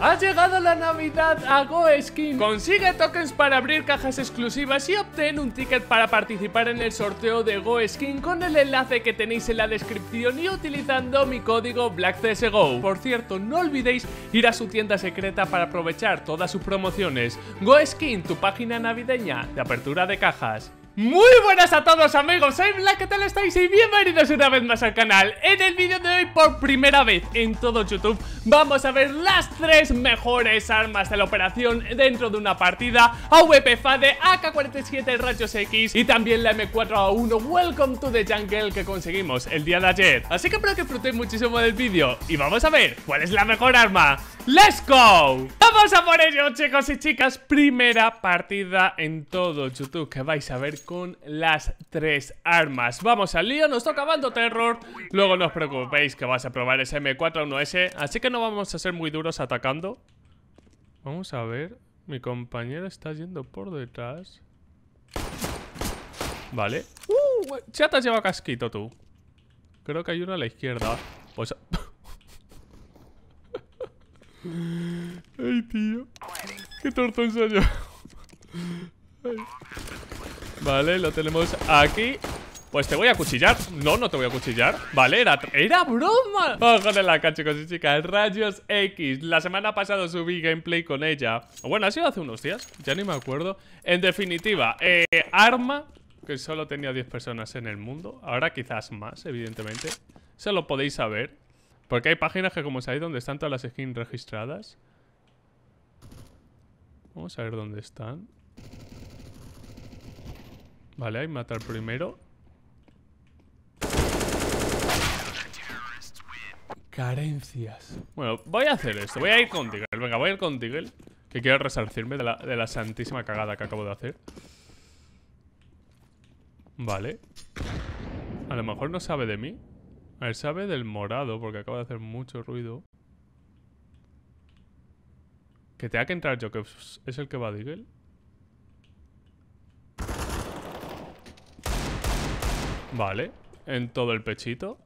Ha llegado la Navidad a GoSkin. Consigue tokens para abrir cajas exclusivas y obtén un ticket para participar en el sorteo de GoSkin con el enlace que tenéis en la descripción y utilizando mi código BlackCSGO. Por cierto, no olvidéis ir a su tienda secreta para aprovechar todas sus promociones. GoSkin, tu página navideña de apertura de cajas. Muy buenas a todos amigos, soy em, Black, ¿qué tal estáis? Y bienvenidos una vez más al canal En el vídeo de hoy, por primera vez en todo YouTube Vamos a ver las tres mejores armas de la operación dentro de una partida AWP FADE, AK-47 Rayos X y también la M4A1 Welcome to the Jungle que conseguimos el día de ayer Así que espero que disfrutéis muchísimo del vídeo Y vamos a ver cuál es la mejor arma ¡Let's go! ¡Vamos a por ello, chicos y chicas! Primera partida en todo YouTube que vais a ver con las tres armas. Vamos al lío, nos toca bando terror. Luego no os preocupéis que vas a probar ese M4-1S, así que no vamos a ser muy duros atacando. Vamos a ver, mi compañero está yendo por detrás. Vale. ¡Uh! Ya te has llevado casquito tú. Creo que hay uno a la izquierda. Pues Ay, tío. Qué tortón soy yo. Vale, lo tenemos aquí. Pues te voy a cuchillar. No, no te voy a cuchillar. Vale, era, era broma. Ojo oh, de la chicos y chicas. Rayos X. La semana pasada subí gameplay con ella. Bueno, ha sido hace unos días. Ya ni me acuerdo. En definitiva, eh, arma que solo tenía 10 personas en el mundo. Ahora quizás más, evidentemente. Se lo podéis saber. Porque hay páginas que, como sabéis, donde están todas las skins registradas. Vamos a ver dónde están. Vale, hay matar primero. Carencias. Bueno, voy a hacer esto. Voy a ir con Tigel. Venga, voy a ir con Tigel. Que quiero resarcirme de la santísima cagada que acabo de hacer. Vale. A lo mejor no sabe de mí. A ver, sabe del morado porque acaba de hacer mucho ruido. Que tenga que entrar yo, que es el que va a Diggle. Vale, en todo el pechito.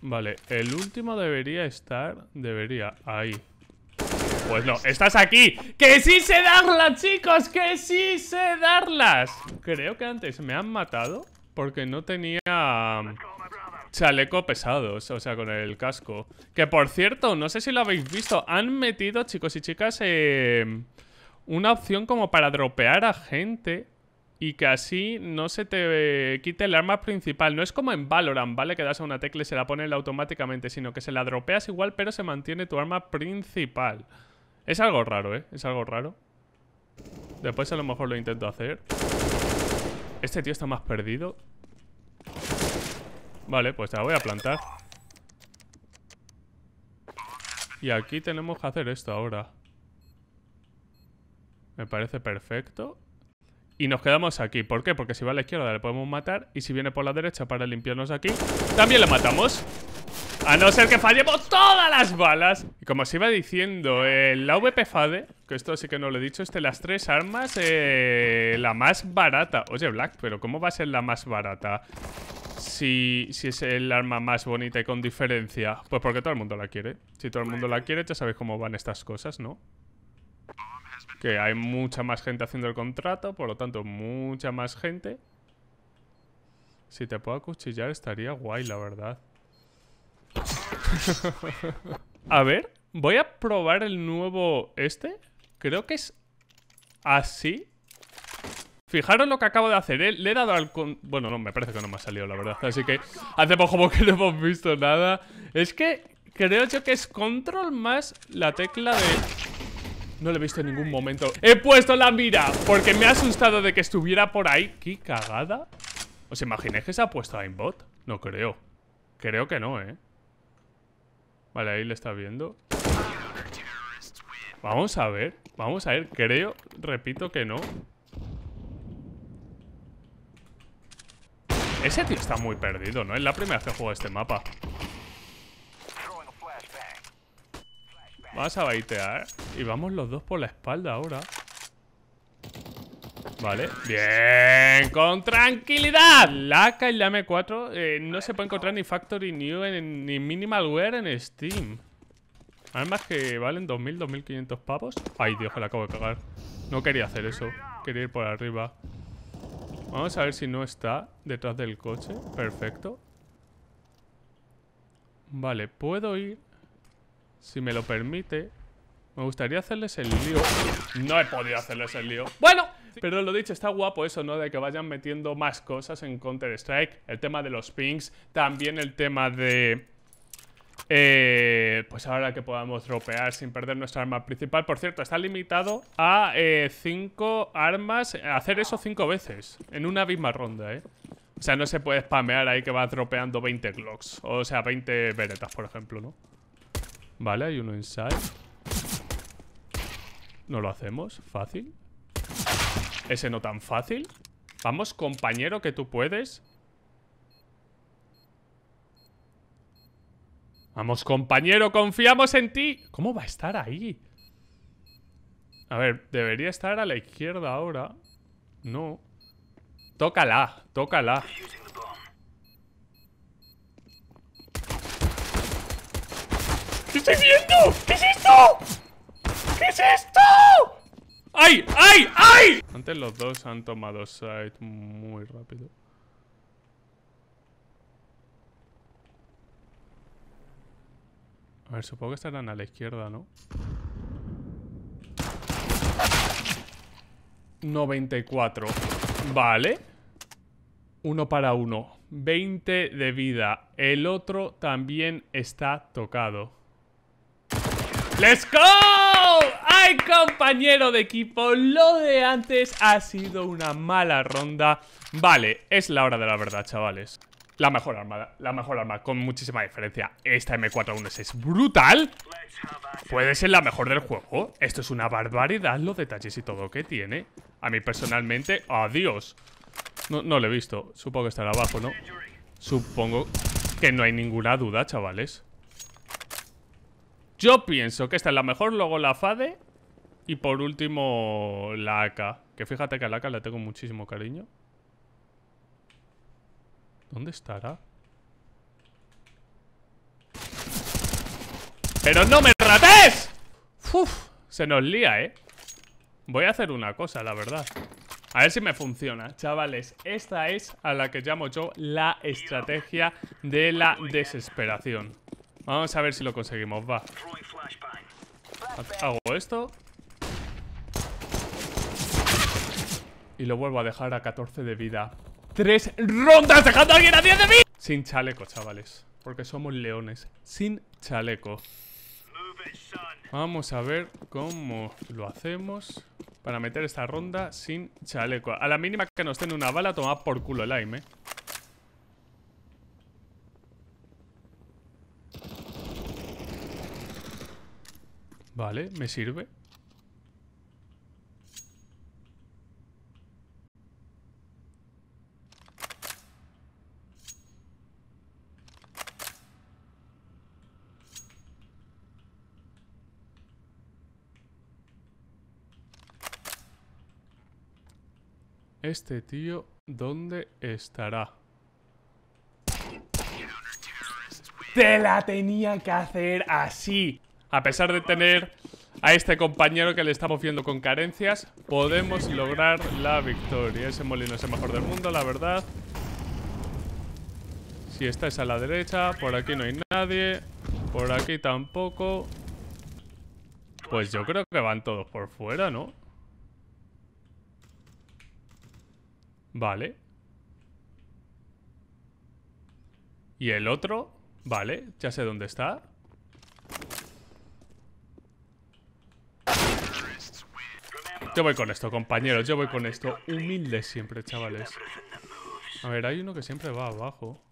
Vale, el último debería estar... Debería, ahí. Pues no, estás aquí. ¡Que sí sé darlas, chicos! ¡Que sí sé darlas! Creo que antes me han matado porque no tenía... Um, chaleco pesados, o sea, con el casco. Que por cierto, no sé si lo habéis visto, han metido, chicos y chicas, em, una opción como para dropear a gente y que así no se te eh, quite el arma principal. No es como en Valorant, ¿vale? Que das a una tecla y se la pone automáticamente, sino que se la dropeas igual, pero se mantiene tu arma principal. Es algo raro, ¿eh? Es algo raro. Después a lo mejor lo intento hacer. Este tío está más perdido Vale, pues la voy a plantar. Y aquí tenemos que hacer esto ahora. Me parece perfecto. Y nos quedamos aquí. ¿Por qué? Porque si va a la izquierda le podemos matar. Y si viene por la derecha para limpiarnos aquí, también le matamos. A no ser que fallemos todas las balas. Y como os iba diciendo, la VP FADE, que esto sí que no lo he dicho, es las tres armas, eh, la más barata. Oye, Black, pero ¿cómo va a ser la más barata? si, es el arma más bonita y con diferencia? Pues porque todo el mundo la quiere. Si todo el mundo la quiere, ya sabéis cómo van estas cosas, ¿no? Que hay mucha más gente haciendo el contrato, por lo tanto, mucha más gente. Si te puedo acuchillar estaría guay, la verdad. a ver, voy a probar el nuevo este. Creo que es así. Fijaros lo que acabo de hacer, ¿eh? le he dado al... Bueno, no, me parece que no me ha salido, la verdad Así que hace poco que no hemos visto nada Es que creo yo que es control más la tecla de... No le he visto en ningún momento He puesto la mira porque me ha asustado de que estuviera por ahí ¡Qué cagada! ¿Os imagináis que se ha puesto a aimbot? No creo Creo que no, ¿eh? Vale, ahí le está viendo Vamos a ver, vamos a ver Creo, repito que no Ese tío está muy perdido, ¿no? Es la primera vez que juego este mapa. Vamos a baitear. Y vamos los dos por la espalda ahora. Vale. Bien. Con tranquilidad. La AK y la M4 eh, no se puede encontrar ni Factory New en, ni Minimalware en Steam. Además que valen 2.000, 2.500 pavos. Ay, Dios, que la acabo de cagar. No quería hacer eso. Quería ir por arriba. Vamos a ver si no está detrás del coche. Perfecto. Vale, puedo ir. Si me lo permite. Me gustaría hacerles el lío. No he podido hacerles el lío. Bueno, pero lo dicho, está guapo eso, ¿no? De que vayan metiendo más cosas en Counter-Strike. El tema de los pings. También el tema de eh, pues ahora que podamos dropear sin perder nuestra arma principal. Por cierto, está limitado a 5 eh, armas. Hacer eso 5 veces. En una misma ronda, ¿eh? O sea, no se puede spamear ahí que va dropeando 20 Glocks. O sea, 20 Beretas, por ejemplo, ¿no? Vale, hay uno inside. No lo hacemos. Fácil. Ese no tan fácil. Vamos, compañero, que tú puedes. Vamos, compañero, confiamos en ti. ¿Cómo va a estar ahí? A ver, debería estar a la izquierda ahora. No. Tócala, tócala. ¿Qué estoy viendo? ¿Qué es esto? ¿Qué es esto? ¡Ay! ¡Ay! ¡Ay! Antes los dos han tomado site muy rápido. A ver, supongo que estarán a la izquierda, ¿no? 94. Vale. Uno para uno. 20 de vida. El otro también está tocado. ¡Let's go! ¡Ay, compañero de equipo! Lo de antes ha sido una mala ronda. Vale, es la hora de la verdad, chavales. La mejor arma, la mejor arma, con muchísima diferencia Esta M416 es brutal Puede ser la mejor del juego Esto es una barbaridad, los detalles y todo que tiene A mí personalmente, adiós No, no lo he visto Supongo que estará abajo, ¿no? Supongo que no hay ninguna duda, chavales Yo pienso que esta es la mejor, luego la FADE Y por último, la AK Que fíjate que a la AK la tengo muchísimo cariño ¿Dónde estará? ¡Pero no me rates! Uf, se nos lía, ¿eh? Voy a hacer una cosa, la verdad A ver si me funciona Chavales, esta es a la que llamo yo La estrategia de la desesperación Vamos a ver si lo conseguimos, va Hago esto Y lo vuelvo a dejar a 14 de vida tres rondas dejando a alguien a 10 de mí Sin chaleco, chavales Porque somos leones Sin chaleco Vamos a ver cómo lo hacemos Para meter esta ronda sin chaleco A la mínima que nos den una bala Tomad por culo el aim, eh. Vale, me sirve Este tío, ¿dónde estará? ¡Te la tenía que hacer así! A pesar de tener a este compañero que le estamos viendo con carencias, podemos lograr la victoria. Ese molino es el mejor del mundo, la verdad. Si esta es a la derecha, por aquí no hay nadie. Por aquí tampoco. Pues yo creo que van todos por fuera, ¿no? Vale. Y el otro, vale, ya sé dónde está. Yo voy con esto, compañeros, yo voy con esto. humilde siempre, chavales. A ver, hay uno que siempre va abajo.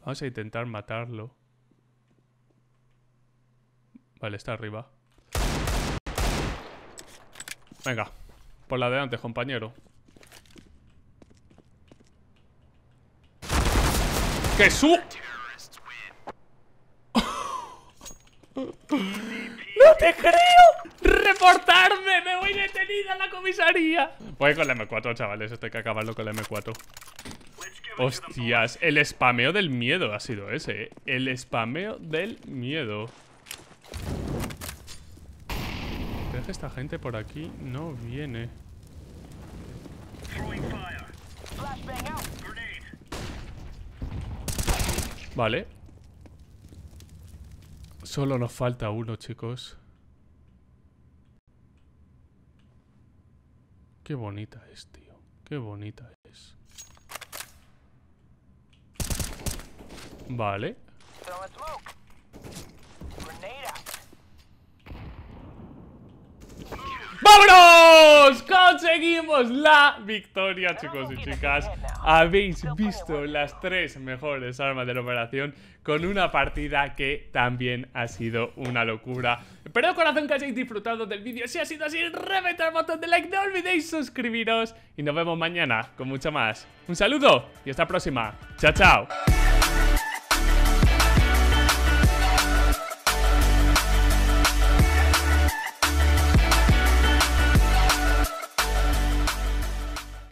Vamos a intentar matarlo. Vale, está arriba. Venga. Por la delante, compañero. ¡Que ¡No te creo! ¡Reportarme! ¡Me voy detenida a la comisaría! Voy con la M4, chavales. Esto hay que acabarlo con la M4. Hostias, el spameo del miedo ha sido ese, ¿eh? El spameo del miedo. esta gente por aquí no viene. Vale. Solo nos falta uno, chicos. Qué bonita es, tío. Qué bonita es. Vale. ¡Vámonos! Conseguimos la victoria, chicos y chicas. Habéis visto las tres mejores armas de la operación con una partida que también ha sido una locura. Espero corazón que hayáis disfrutado del vídeo. Si ha sido así, reventad el botón de like, no olvidéis suscribiros. Y nos vemos mañana con mucho más. Un saludo y hasta la próxima. Chao, chao.